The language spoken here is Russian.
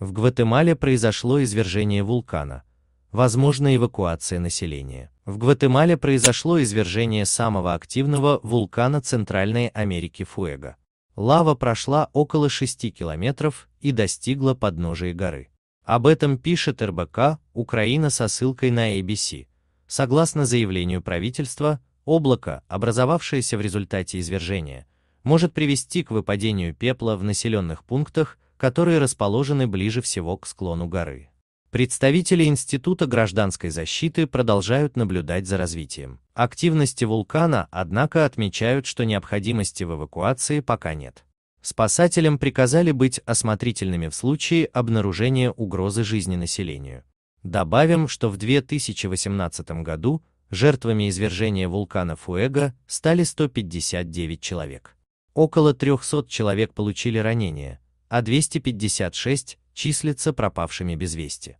В Гватемале произошло извержение вулкана, возможно эвакуация населения. В Гватемале произошло извержение самого активного вулкана Центральной Америки Фуэго. Лава прошла около 6 километров и достигла подножия горы. Об этом пишет РБК «Украина» со ссылкой на ABC. Согласно заявлению правительства, облако, образовавшееся в результате извержения, может привести к выпадению пепла в населенных пунктах которые расположены ближе всего к склону горы. Представители Института гражданской защиты продолжают наблюдать за развитием активности вулкана, однако отмечают, что необходимости в эвакуации пока нет. Спасателям приказали быть осмотрительными в случае обнаружения угрозы жизни населению. Добавим, что в 2018 году жертвами извержения вулкана Фуэга стали 159 человек. Около 300 человек получили ранения, а 256 числятся пропавшими без вести.